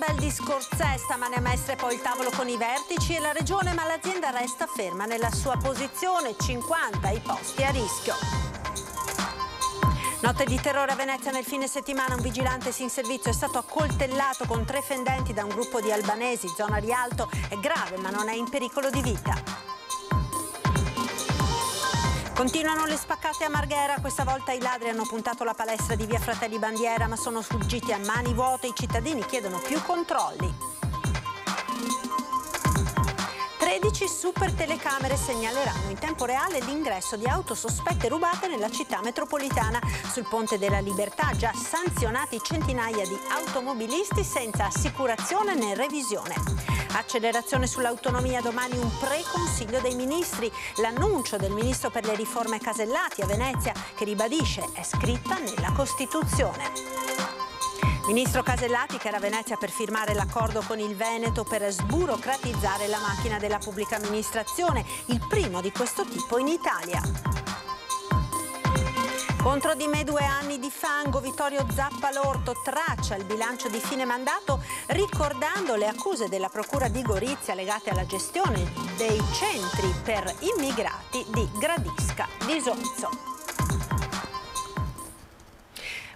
bel discorsè stamane a Mestre poi il tavolo con i vertici e la regione, ma l'azienda resta ferma nella sua posizione, 50 i posti a rischio. Notte di terrore a Venezia nel fine settimana un vigilante sin servizio è stato accoltellato con tre fendenti da un gruppo di albanesi, zona Rialto, è grave ma non è in pericolo di vita. Continuano le spaccate a Marghera, questa volta i ladri hanno puntato la palestra di via Fratelli Bandiera ma sono sfuggiti a mani vuote, i cittadini chiedono più controlli. 13 super telecamere segnaleranno in tempo reale l'ingresso di auto sospette rubate nella città metropolitana. Sul Ponte della Libertà già sanzionati centinaia di automobilisti senza assicurazione né revisione. Accelerazione sull'autonomia domani un pre-consiglio dei ministri. L'annuncio del ministro per le riforme Casellati a Venezia che ribadisce è scritta nella Costituzione. Ministro Casellati che era a Venezia per firmare l'accordo con il Veneto per sburocratizzare la macchina della pubblica amministrazione, il primo di questo tipo in Italia. Contro di me due anni di fango, Vittorio Zappalorto traccia il bilancio di fine mandato ricordando le accuse della Procura di Gorizia legate alla gestione dei centri per immigrati di Gradisca di Sonzo.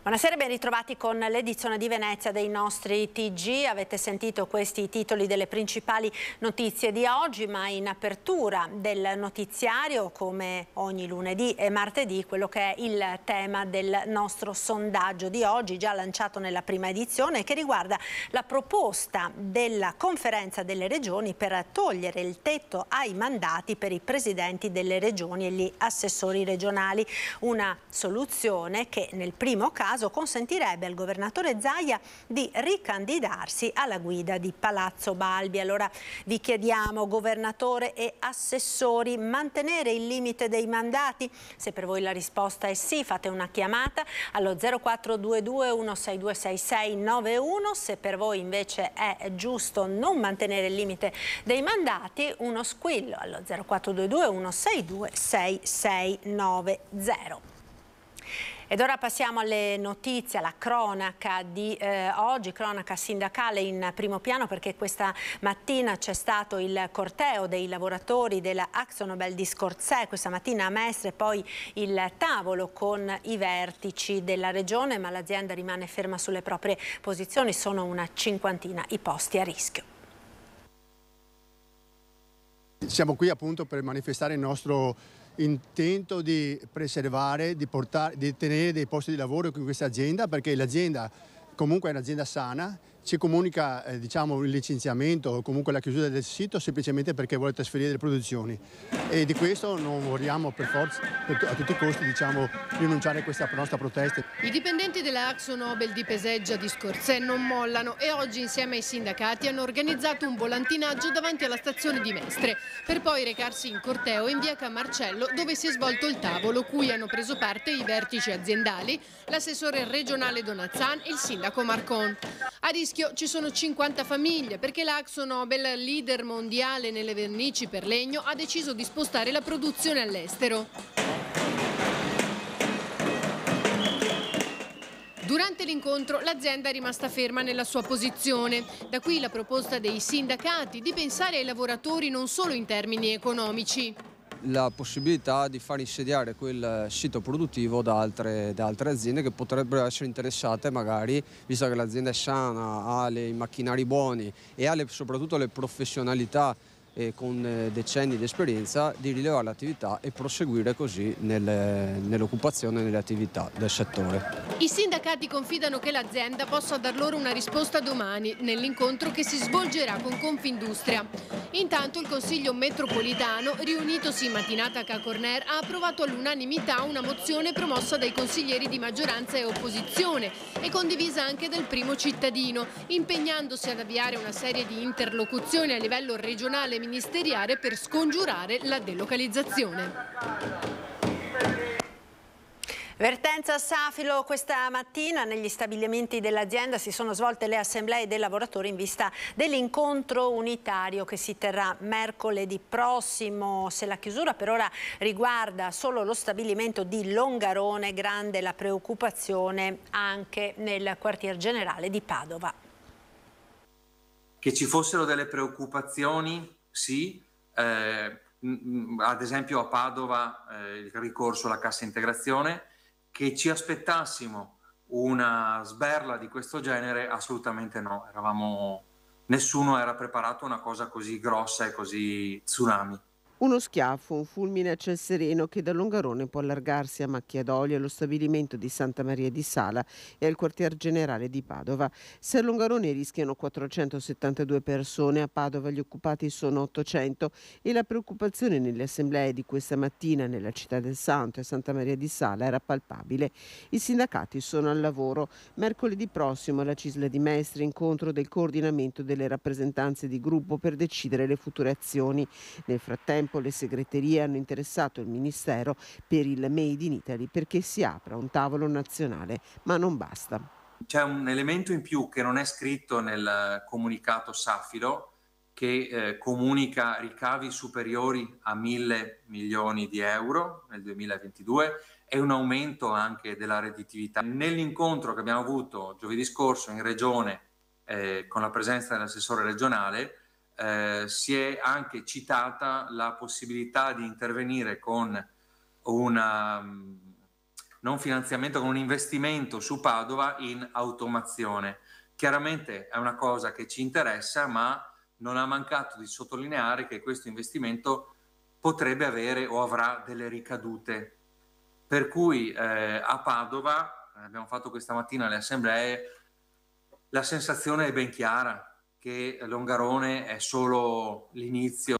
Buonasera e ben ritrovati con l'edizione di Venezia dei nostri TG. Avete sentito questi titoli delle principali notizie di oggi, ma in apertura del notiziario, come ogni lunedì e martedì, quello che è il tema del nostro sondaggio di oggi, già lanciato nella prima edizione, che riguarda la proposta della conferenza delle regioni per togliere il tetto ai mandati per i presidenti delle regioni e gli assessori regionali. Una soluzione che nel primo caso caso consentirebbe al governatore Zaia di ricandidarsi alla guida di Palazzo Balbi. Allora vi chiediamo, governatore e assessori, mantenere il limite dei mandati? Se per voi la risposta è sì, fate una chiamata allo 0422 1626691. Se per voi invece è giusto non mantenere il limite dei mandati, uno squillo allo 0422 162 6690. Ed ora passiamo alle notizie, alla cronaca di eh, oggi, cronaca sindacale in primo piano perché questa mattina c'è stato il corteo dei lavoratori della Axonobel di Scorzè, questa mattina a Mestre poi il tavolo con i vertici della regione ma l'azienda rimane ferma sulle proprie posizioni, sono una cinquantina i posti a rischio. Siamo qui appunto per manifestare il nostro intento di preservare, di, portare, di tenere dei posti di lavoro in questa azienda perché l'azienda comunque è un'azienda sana ci comunica eh, diciamo, il licenziamento o comunque la chiusura del sito semplicemente perché vuole trasferire le produzioni e di questo non vogliamo per forza per a tutti i costi diciamo, rinunciare a questa nostra protesta. I dipendenti della Axo Nobel di Peseggia di Scorsè non mollano e oggi insieme ai sindacati hanno organizzato un volantinaggio davanti alla stazione di Mestre per poi recarsi in corteo in via Camarcello dove si è svolto il tavolo cui hanno preso parte i vertici aziendali, l'assessore regionale Donazzan e il sindaco Marcon. Ad rischio ci sono 50 famiglie perché l'Axo Nobel, leader mondiale nelle vernici per legno, ha deciso di spostare la produzione all'estero. Durante l'incontro l'azienda è rimasta ferma nella sua posizione. Da qui la proposta dei sindacati di pensare ai lavoratori non solo in termini economici la possibilità di far insediare quel eh, sito produttivo da altre, da altre, aziende che potrebbero essere interessate magari, visto che l'azienda è sana, ha i macchinari buoni e ha le, soprattutto le professionalità eh, con decenni di esperienza di rilevare l'attività e proseguire così nel, nell'occupazione e nelle attività del settore. I sindacati confidano che l'azienda possa dar loro una risposta domani nell'incontro che si svolgerà con Confindustria. Intanto il Consiglio metropolitano, riunitosi in mattinata a Cacorner, ha approvato all'unanimità una mozione promossa dai consiglieri di maggioranza e opposizione e condivisa anche dal primo cittadino, impegnandosi ad avviare una serie di interlocuzioni a livello regionale e ministeriale per scongiurare la delocalizzazione. Vertenza a Safilo questa mattina negli stabilimenti dell'azienda si sono svolte le assemblee dei lavoratori in vista dell'incontro unitario che si terrà mercoledì prossimo. Se la chiusura per ora riguarda solo lo stabilimento di Longarone, grande la preoccupazione anche nel quartier generale di Padova. Che ci fossero delle preoccupazioni sì, eh, ad esempio a Padova eh, il ricorso alla cassa integrazione, che ci aspettassimo una sberla di questo genere assolutamente no, Eravamo, nessuno era preparato a una cosa così grossa e così tsunami. Uno schiaffo, un fulmine a ciel sereno che da Longarone può allargarsi a macchia d'olio allo stabilimento di Santa Maria di Sala e al quartier generale di Padova. Se a Longarone rischiano 472 persone, a Padova gli occupati sono 800 e la preoccupazione nelle assemblee di questa mattina nella città del Santo e Santa Maria di Sala era palpabile. I sindacati sono al lavoro. Mercoledì prossimo alla Cisla di Mestre incontro del coordinamento delle rappresentanze di gruppo per decidere le future azioni. Nel frattempo tempo le segreterie hanno interessato il Ministero per il Made in Italy perché si apra un tavolo nazionale, ma non basta. C'è un elemento in più che non è scritto nel comunicato Safilo che eh, comunica ricavi superiori a mille milioni di euro nel 2022 e un aumento anche della redditività. Nell'incontro che abbiamo avuto giovedì scorso in regione eh, con la presenza dell'assessore regionale, eh, si è anche citata la possibilità di intervenire con una, mm, non finanziamento, con un investimento su Padova in automazione. Chiaramente è una cosa che ci interessa, ma non ha mancato di sottolineare che questo investimento potrebbe avere o avrà delle ricadute. Per cui eh, a Padova, abbiamo fatto questa mattina le assemblee, la sensazione è ben chiara, che Longarone è solo l'inizio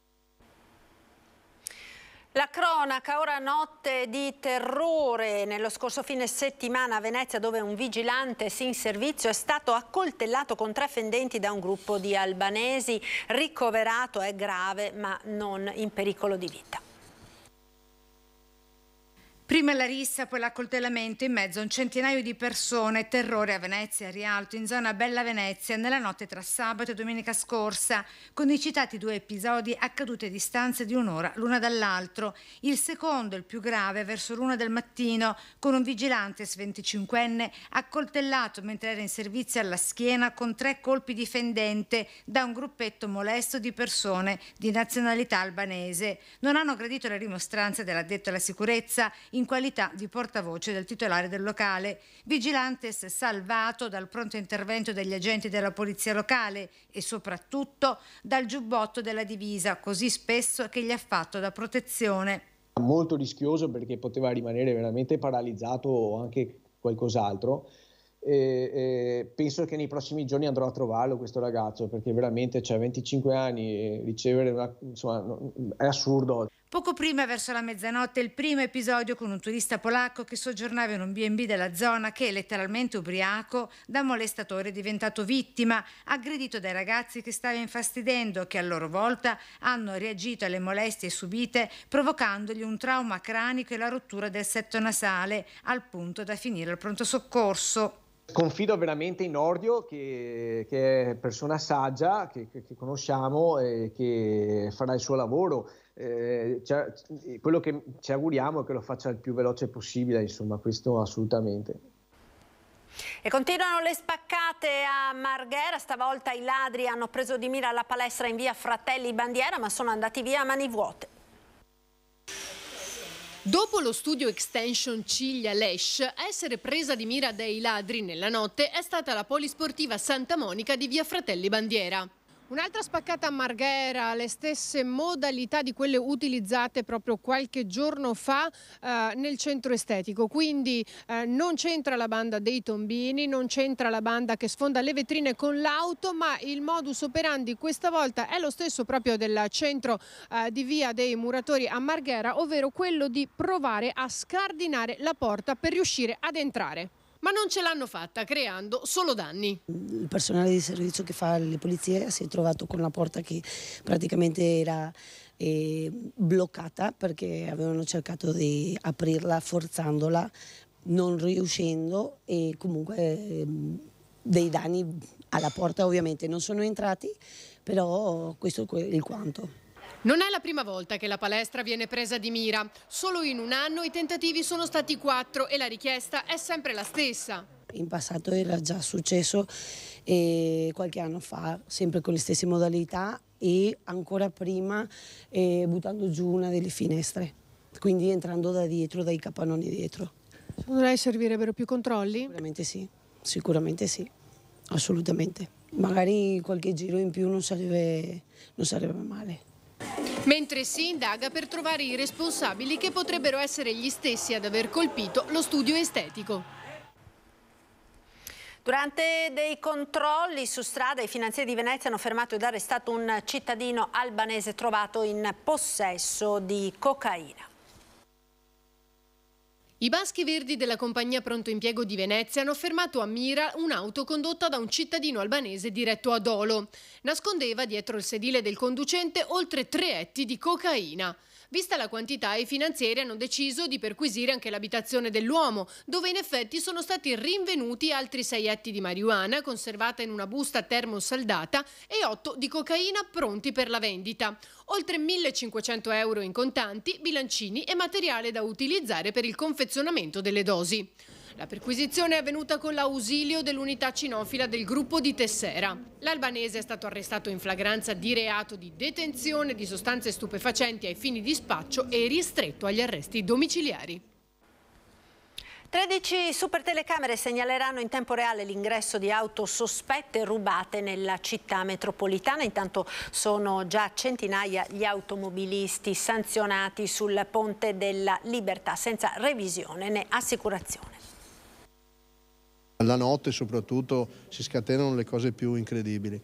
la cronaca, ora notte di terrore nello scorso fine settimana a Venezia dove un vigilante sin servizio è stato accoltellato con tre fendenti da un gruppo di albanesi, ricoverato è grave ma non in pericolo di vita. Prima la rissa, poi l'accoltellamento, in mezzo a un centinaio di persone, terrore a Venezia, a Rialto, in zona Bella Venezia, nella notte tra sabato e domenica scorsa, con i citati due episodi accaduti a distanza di un'ora l'una dall'altro, il secondo, il più grave, verso l'una del mattino, con un vigilante 25enne accoltellato mentre era in servizio alla schiena con tre colpi di fendente da un gruppetto molesto di persone di nazionalità albanese. Non hanno gradito le rimostranze dell'addetto alla sicurezza, in qualità di portavoce del titolare del locale. Vigilantes salvato dal pronto intervento degli agenti della polizia locale e soprattutto dal giubbotto della divisa così spesso che gli ha fatto da protezione. Molto rischioso perché poteva rimanere veramente paralizzato o anche qualcos'altro. E, e penso che nei prossimi giorni andrò a trovarlo questo ragazzo perché veramente c'è cioè, 25 anni e ricevere una, insomma, è assurdo. Poco prima, verso la mezzanotte, il primo episodio con un turista polacco che soggiornava in un B&B della zona che, letteralmente ubriaco, da molestatore è diventato vittima, aggredito dai ragazzi che stava infastidendo, che a loro volta hanno reagito alle molestie subite, provocandogli un trauma cranico e la rottura del setto nasale, al punto da finire al pronto soccorso. Confido veramente in Ordio, che, che è persona saggia, che, che, che conosciamo e che farà il suo lavoro eh, cioè, quello che ci auguriamo è che lo faccia il più veloce possibile, insomma, questo assolutamente. E continuano le spaccate a Marghera, stavolta i ladri hanno preso di mira la palestra in via Fratelli Bandiera ma sono andati via a mani vuote. Dopo lo studio extension Ciglia Lesh, a essere presa di mira dai ladri nella notte è stata la polisportiva Santa Monica di via Fratelli Bandiera. Un'altra spaccata a Marghera, le stesse modalità di quelle utilizzate proprio qualche giorno fa eh, nel centro estetico, quindi eh, non c'entra la banda dei tombini, non c'entra la banda che sfonda le vetrine con l'auto, ma il modus operandi questa volta è lo stesso proprio del centro eh, di via dei muratori a Marghera, ovvero quello di provare a scardinare la porta per riuscire ad entrare ma non ce l'hanno fatta creando solo danni. Il personale di servizio che fa le polizie si è trovato con la porta che praticamente era eh, bloccata perché avevano cercato di aprirla forzandola, non riuscendo e comunque eh, dei danni alla porta ovviamente non sono entrati, però questo è il quanto. Non è la prima volta che la palestra viene presa di mira. Solo in un anno i tentativi sono stati quattro e la richiesta è sempre la stessa. In passato era già successo eh, qualche anno fa, sempre con le stesse modalità e ancora prima eh, buttando giù una delle finestre, quindi entrando da dietro, dai capannoni dietro. Secondo lei servirebbero più controlli? Sicuramente sì, sicuramente sì, assolutamente. Magari qualche giro in più non sarebbe, non sarebbe male. Mentre si indaga per trovare i responsabili che potrebbero essere gli stessi ad aver colpito lo studio estetico. Durante dei controlli su strada i finanzieri di Venezia hanno fermato ed arrestato un cittadino albanese trovato in possesso di cocaina. I baschi verdi della compagnia Pronto Impiego di Venezia hanno fermato a mira un'auto condotta da un cittadino albanese diretto a Dolo. Nascondeva dietro il sedile del conducente oltre tre etti di cocaina. Vista la quantità, i finanzieri hanno deciso di perquisire anche l'abitazione dell'uomo, dove in effetti sono stati rinvenuti altri sei etti di marijuana conservata in una busta termosaldata e otto di cocaina pronti per la vendita. Oltre 1500 euro in contanti, bilancini e materiale da utilizzare per il confezionamento delle dosi. La perquisizione è avvenuta con l'ausilio dell'unità cinofila del gruppo di Tessera. L'albanese è stato arrestato in flagranza di reato di detenzione di sostanze stupefacenti ai fini di spaccio e ristretto agli arresti domiciliari. 13 super telecamere segnaleranno in tempo reale l'ingresso di auto sospette rubate nella città metropolitana. Intanto sono già centinaia gli automobilisti sanzionati sul Ponte della Libertà senza revisione né assicurazione. La notte soprattutto si scatenano le cose più incredibili.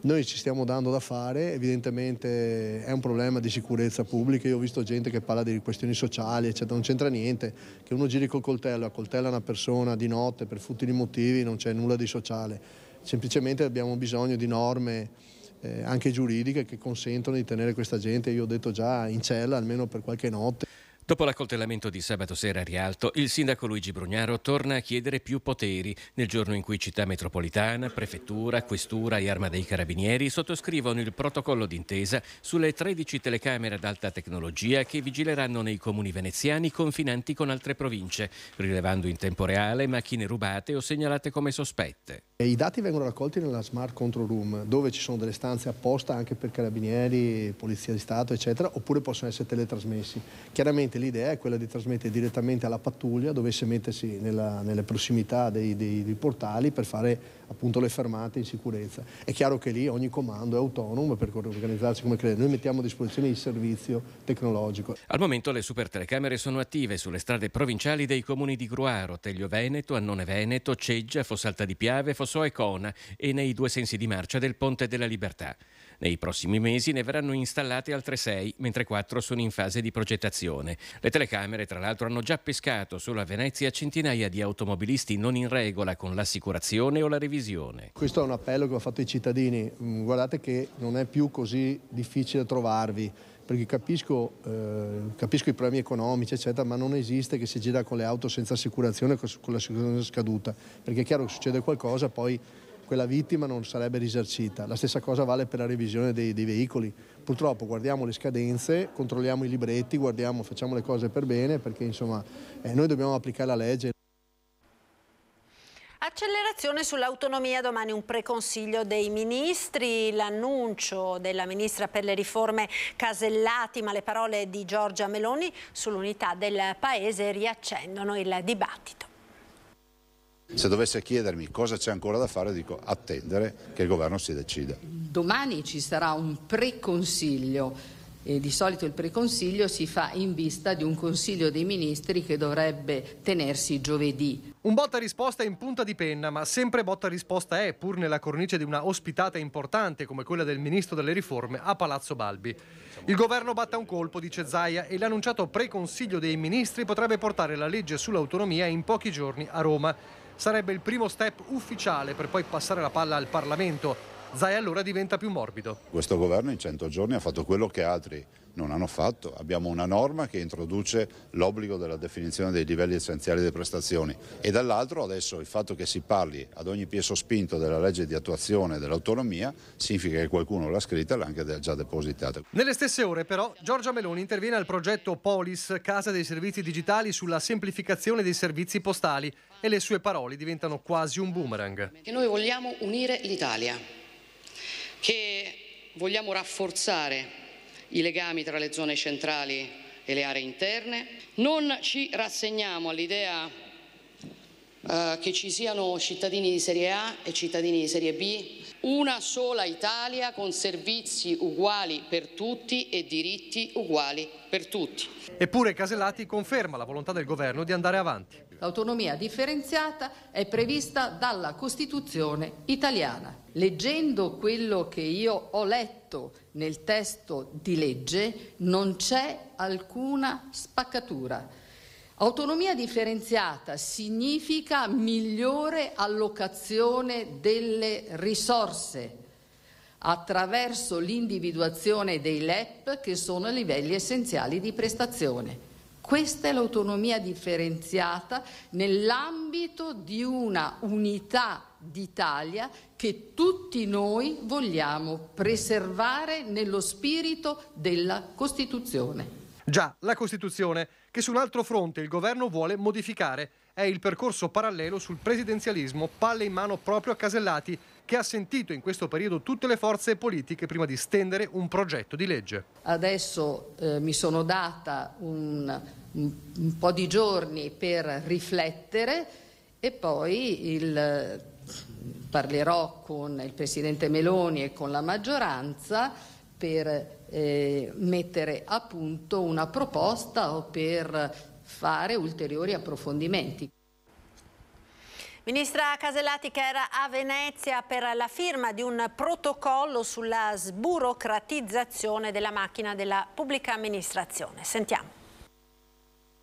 Noi ci stiamo dando da fare, evidentemente è un problema di sicurezza pubblica, io ho visto gente che parla di questioni sociali, eccetera, non c'entra niente, che uno giri col coltello, accoltella una persona di notte per futili motivi, non c'è nulla di sociale, semplicemente abbiamo bisogno di norme eh, anche giuridiche che consentono di tenere questa gente, io ho detto già, in cella almeno per qualche notte. Dopo l'accoltellamento di sabato sera a Rialto, il sindaco Luigi Brugnaro torna a chiedere più poteri nel giorno in cui città metropolitana, prefettura, questura e arma dei carabinieri sottoscrivono il protocollo d'intesa sulle 13 telecamere ad alta tecnologia che vigileranno nei comuni veneziani confinanti con altre province, rilevando in tempo reale macchine rubate o segnalate come sospette. I dati vengono raccolti nella Smart Control Room, dove ci sono delle stanze apposta anche per carabinieri, polizia di Stato, eccetera, oppure possono essere teletrasmessi. Chiaramente Ovviamente l'idea è quella di trasmettere direttamente alla pattuglia, dovesse mettersi nella, nelle prossimità dei, dei, dei, portali per fare appunto le fermate in sicurezza. È chiaro che lì ogni comando è autonomo per organizzarsi come crede. Noi mettiamo a disposizione il servizio tecnologico. Al momento le super telecamere sono attive sulle strade provinciali dei comuni di Gruaro, Teglio Veneto, Annone Veneto, Ceggia, Fossalta di Piave, Fosso e Cona e nei due sensi di marcia del Ponte della Libertà. Nei prossimi mesi ne verranno installate altre sei, mentre quattro sono in fase di progettazione. Le telecamere, tra l'altro, hanno già pescato solo a Venezia centinaia di automobilisti non in regola con l'assicurazione o la revisione. Questo è un appello che ho fatto ai cittadini. Mm, guardate che non è più così difficile trovarvi perché capisco, eh, capisco, i problemi economici, eccetera, ma non esiste che si gira con le auto senza assicurazione, con l'assicurazione scaduta, perché è chiaro che succede qualcosa, poi quella vittima non sarebbe risarcita. La stessa cosa vale per la revisione dei, dei veicoli. Purtroppo guardiamo le scadenze, controlliamo i libretti, guardiamo, facciamo le cose per bene perché insomma eh, noi dobbiamo applicare la legge. Accelerazione sull'autonomia, domani un preconsiglio dei ministri, l'annuncio della ministra per le riforme Casellati, ma le parole di Giorgia Meloni sull'unità del Paese riaccendono il dibattito. Se dovesse chiedermi cosa c'è ancora da fare, dico attendere che il governo si decida. Domani ci sarà un preconsiglio. E di solito il preconsiglio si fa in vista di un consiglio dei ministri che dovrebbe tenersi giovedì. Un botta risposta in punta di penna, ma sempre botta risposta è, pur nella cornice di una ospitata importante come quella del ministro delle riforme a Palazzo Balbi. Il governo batta un colpo, dice Zaia, e l'annunciato preconsiglio dei ministri potrebbe portare la legge sull'autonomia in pochi giorni a Roma sarebbe il primo step ufficiale per poi passare la palla al Parlamento Zai allora diventa più morbido. Questo governo in 100 giorni ha fatto quello che altri non hanno fatto. Abbiamo una norma che introduce l'obbligo della definizione dei livelli essenziali delle prestazioni e dall'altro adesso il fatto che si parli ad ogni pie spinto della legge di attuazione dell'autonomia significa che qualcuno l'ha scritta e l'ha anche già depositata. Nelle stesse ore però Giorgia Meloni interviene al progetto Polis, Casa dei Servizi Digitali sulla semplificazione dei servizi postali e le sue parole diventano quasi un boomerang. Che noi vogliamo unire l'Italia che vogliamo rafforzare i legami tra le zone centrali e le aree interne. Non ci rassegniamo all'idea eh, che ci siano cittadini di serie A e cittadini di serie B, una sola Italia con servizi uguali per tutti e diritti uguali per tutti. Eppure Casellati conferma la volontà del governo di andare avanti l'autonomia differenziata è prevista dalla Costituzione italiana. Leggendo quello che io ho letto nel testo di legge non c'è alcuna spaccatura. Autonomia differenziata significa migliore allocazione delle risorse attraverso l'individuazione dei LEP che sono livelli essenziali di prestazione. Questa è l'autonomia differenziata nell'ambito di una unità d'Italia che tutti noi vogliamo preservare nello spirito della Costituzione. Già, la Costituzione, che su un altro fronte il governo vuole modificare, è il percorso parallelo sul presidenzialismo, palle in mano proprio a Casellati, che ha sentito in questo periodo tutte le forze politiche prima di stendere un progetto di legge. Adesso eh, mi sono data un, un po' di giorni per riflettere e poi il, parlerò con il Presidente Meloni e con la maggioranza per eh, mettere a punto una proposta o per fare ulteriori approfondimenti. Ministra Casellati che era a Venezia per la firma di un protocollo sulla sburocratizzazione della macchina della pubblica amministrazione. Sentiamo.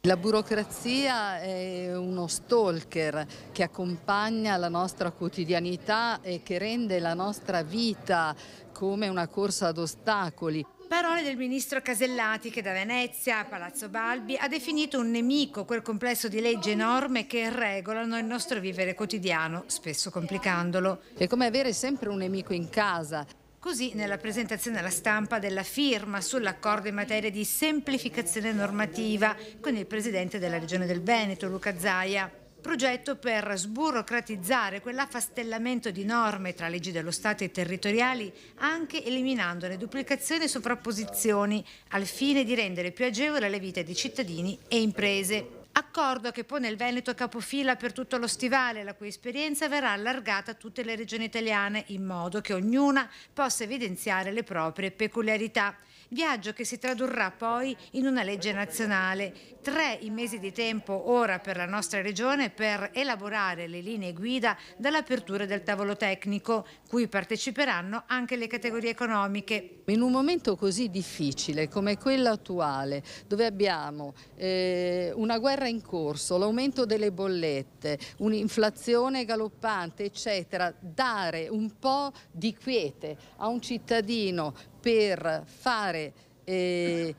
La burocrazia è uno stalker che accompagna la nostra quotidianità e che rende la nostra vita come una corsa ad ostacoli. Parole del ministro Casellati che da Venezia a Palazzo Balbi ha definito un nemico quel complesso di leggi e norme che regolano il nostro vivere quotidiano, spesso complicandolo. È come avere sempre un nemico in casa. Così nella presentazione alla stampa della firma sull'accordo in materia di semplificazione normativa con il presidente della Regione del Veneto, Luca Zaia progetto per sburocratizzare quell'affastellamento di norme tra leggi dello Stato e territoriali, anche eliminando le duplicazioni e sovrapposizioni, al fine di rendere più agevole la vita di cittadini e imprese. Accordo che pone il Veneto capofila per tutto lo stivale, la cui esperienza verrà allargata a tutte le regioni italiane, in modo che ognuna possa evidenziare le proprie peculiarità viaggio che si tradurrà poi in una legge nazionale. Tre i mesi di tempo ora per la nostra regione per elaborare le linee guida dall'apertura del tavolo tecnico cui parteciperanno anche le categorie economiche. In un momento così difficile come quello attuale, dove abbiamo eh, una guerra in corso, l'aumento delle bollette, un'inflazione galoppante, eccetera, dare un po' di quiete a un cittadino per fare... Eh,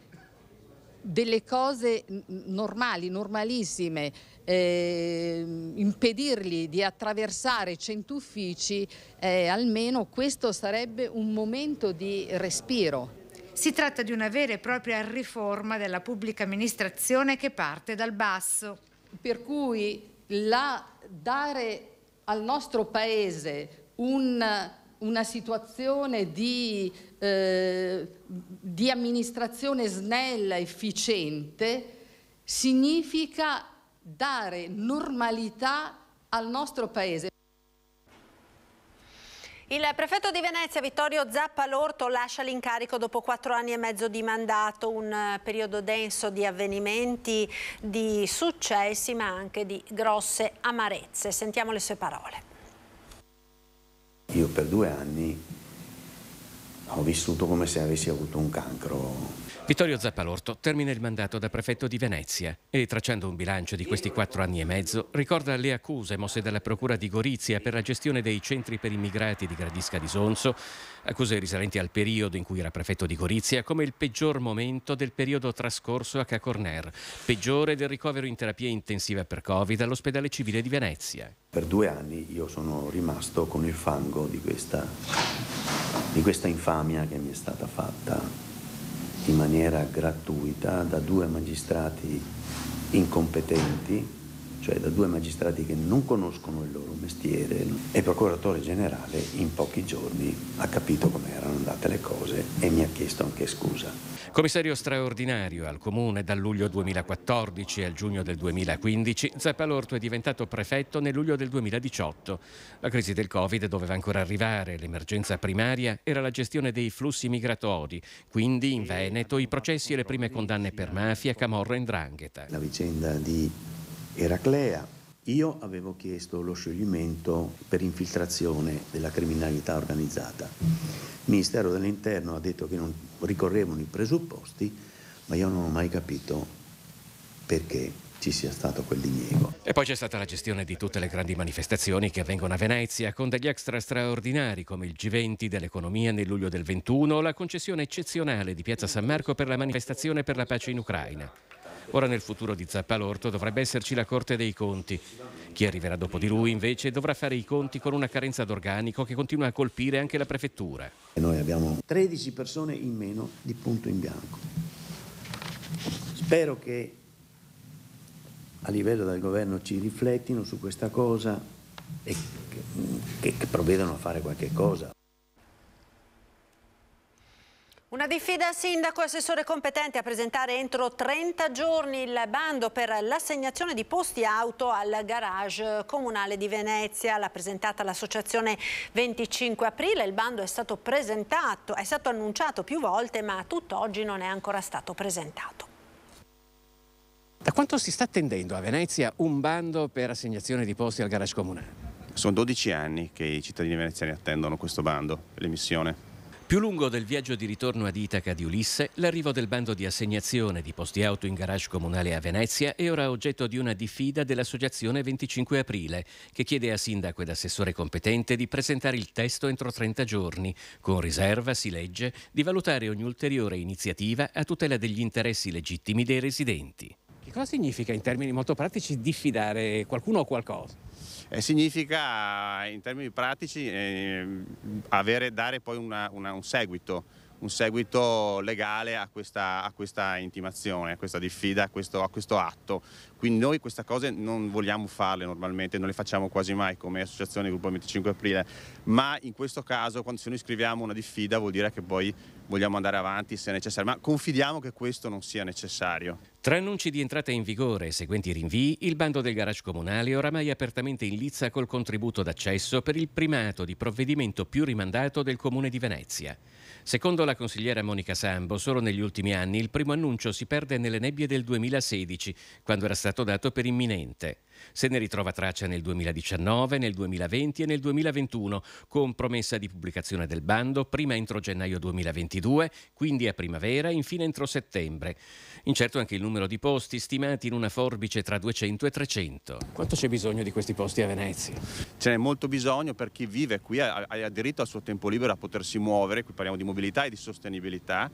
delle cose normali, normalissime, eh, impedirgli di attraversare 100 uffici, eh, almeno questo sarebbe un momento di respiro. Si tratta di una vera e propria riforma della pubblica amministrazione che parte dal basso. Per cui la, dare al nostro Paese un, una situazione di, eh, di amministrazione snella, efficiente, significa dare normalità al nostro Paese. Il prefetto di Venezia Vittorio Zappalorto lascia l'incarico dopo quattro anni e mezzo di mandato, un eh, periodo denso di avvenimenti, di successi ma anche di grosse amarezze. Sentiamo le sue parole. Io per due anni ho vissuto come se avessi avuto un cancro. Vittorio Zappalorto termina il mandato da prefetto di Venezia e, tracciando un bilancio di questi quattro anni e mezzo, ricorda le accuse mosse dalla Procura di Gorizia per la gestione dei centri per immigrati di Gradisca di Sonso, accuse risalenti al periodo in cui era prefetto di Gorizia, come il peggior momento del periodo trascorso a Cacorner, peggiore del ricovero in terapia intensiva per Covid all'ospedale civile di Venezia. Per due anni io sono rimasto con il fango di questa di questa infamia che mi è stata fatta in maniera gratuita da due magistrati incompetenti, cioè da due magistrati che non conoscono il loro mestiere e il procuratore generale in pochi giorni ha capito come erano andate le cose e mi ha chiesto anche scusa. Commissario straordinario al comune dal luglio 2014 al giugno del 2015, Zappalorto è diventato prefetto nel luglio del 2018. La crisi del Covid doveva ancora arrivare, l'emergenza primaria era la gestione dei flussi migratori, quindi in Veneto i processi e le prime condanne per mafia, camorra e ndrangheta. La vicenda di Eraclea io avevo chiesto lo scioglimento per infiltrazione della criminalità organizzata. Il Ministero dell'Interno ha detto che non ricorrevano i presupposti, ma io non ho mai capito perché ci sia stato quel diniego. E poi c'è stata la gestione di tutte le grandi manifestazioni che avvengono a Venezia, con degli extra straordinari come il G20 dell'economia nel luglio del 21, la concessione eccezionale di Piazza San Marco per la manifestazione per la pace in Ucraina. Ora nel futuro di Zappalorto dovrebbe esserci la Corte dei Conti. Chi arriverà dopo di lui invece dovrà fare i conti con una carenza d'organico che continua a colpire anche la Prefettura. E noi abbiamo 13 persone in meno di punto in bianco. Spero che a livello del governo ci riflettino su questa cosa e che, che provvedano a fare qualche cosa. Una diffida al sindaco e assessore competente a presentare entro 30 giorni il bando per l'assegnazione di posti auto al garage comunale di Venezia. L'ha presentata l'associazione 25 aprile. Il bando è stato presentato, è stato annunciato più volte, ma tutt'oggi non è ancora stato presentato. Da quanto si sta attendendo a Venezia un bando per assegnazione di posti al garage comunale? Sono 12 anni che i cittadini veneziani attendono questo bando, l'emissione più lungo del viaggio di ritorno ad Itaca di Ulisse, l'arrivo del bando di assegnazione di posti auto in garage comunale a Venezia è ora oggetto di una diffida dell'Associazione 25 Aprile, che chiede a sindaco ed assessore competente di presentare il testo entro 30 giorni, con riserva, si legge, di valutare ogni ulteriore iniziativa a tutela degli interessi legittimi dei residenti. Che cosa significa in termini molto pratici diffidare qualcuno o qualcosa? Eh, significa in termini pratici eh, avere, dare poi una, una, un seguito un seguito legale a questa, a questa, intimazione, a questa diffida, a questo, a questo atto. Quindi noi queste cose non vogliamo farle normalmente, non le facciamo quasi mai come associazione Gruppo 25 Aprile, ma in questo caso quando se noi scriviamo una diffida vuol dire che poi vogliamo andare avanti se necessario, ma confidiamo che questo non sia necessario. Tra annunci di entrata in vigore e seguenti rinvii, il bando del garage comunale è oramai apertamente in lizza col contributo d'accesso per il primato di provvedimento più rimandato del comune di Venezia. Secondo la consigliera Monica Sambo, solo negli ultimi anni il primo annuncio si perde nelle nebbie del 2016, quando era stato stato dato per imminente. Se ne ritrova traccia nel 2019, nel 2020 e nel 2021, con promessa di pubblicazione del bando prima entro gennaio 2022, quindi a primavera, e infine entro settembre. Incerto anche il numero di posti, stimati in una forbice tra 200 e 300. Quanto c'è bisogno di questi posti a Venezia? Ce n'è molto bisogno per chi vive qui, ha, ha diritto al suo tempo libero a potersi muovere, qui parliamo di mobilità e di sostenibilità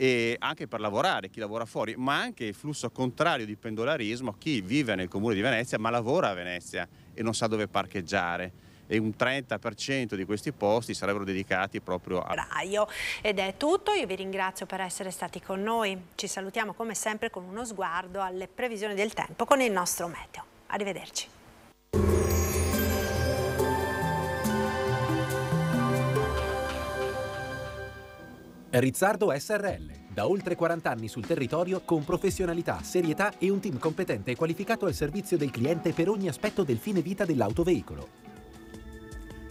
e anche per lavorare, chi lavora fuori, ma anche il flusso contrario di pendolarismo, chi vive nel comune di Venezia ma lavora a Venezia e non sa dove parcheggiare e un 30% di questi posti sarebbero dedicati proprio a... Raio. Ed è tutto, io vi ringrazio per essere stati con noi, ci salutiamo come sempre con uno sguardo alle previsioni del tempo con il nostro meteo. Arrivederci. Rizzardo SRL, da oltre 40 anni sul territorio con professionalità, serietà e un team competente e qualificato al servizio del cliente per ogni aspetto del fine vita dell'autoveicolo.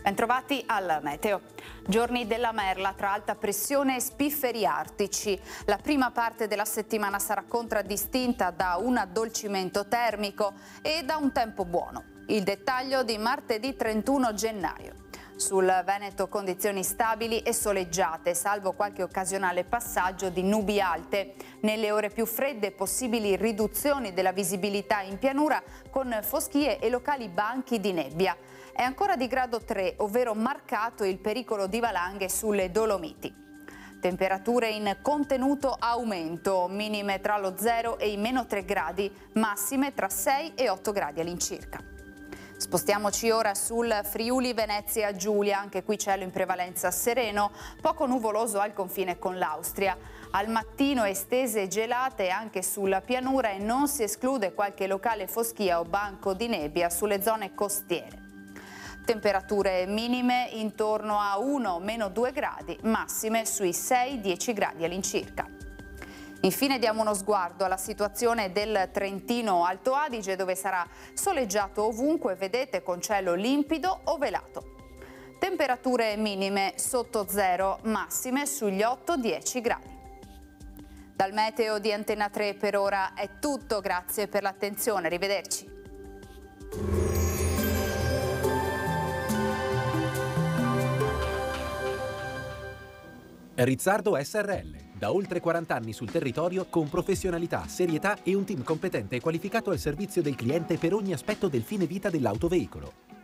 Bentrovati al Meteo. Giorni della merla tra alta pressione e spifferi artici. La prima parte della settimana sarà contraddistinta da un addolcimento termico e da un tempo buono. Il dettaglio di martedì 31 gennaio. Sul Veneto condizioni stabili e soleggiate, salvo qualche occasionale passaggio di nubi alte. Nelle ore più fredde possibili riduzioni della visibilità in pianura con foschie e locali banchi di nebbia. È ancora di grado 3, ovvero marcato il pericolo di valanghe sulle Dolomiti. Temperature in contenuto aumento, minime tra lo 0 e i meno 3 gradi, massime tra 6 e 8 gradi all'incirca. Spostiamoci ora sul Friuli Venezia Giulia, anche qui cielo in prevalenza sereno, poco nuvoloso al confine con l'Austria. Al mattino estese gelate anche sulla pianura e non si esclude qualche locale foschia o banco di nebbia sulle zone costiere. Temperature minime intorno a 1-2 gradi, massime sui 6-10 gradi all'incirca. Infine diamo uno sguardo alla situazione del Trentino Alto Adige dove sarà soleggiato ovunque, vedete con cielo limpido o velato. Temperature minime sotto zero, massime sugli 8-10 gradi. Dal meteo di Antena 3 per ora è tutto, grazie per l'attenzione, arrivederci. Rizzardo SRL da oltre 40 anni sul territorio, con professionalità, serietà e un team competente e qualificato al servizio del cliente per ogni aspetto del fine vita dell'autoveicolo.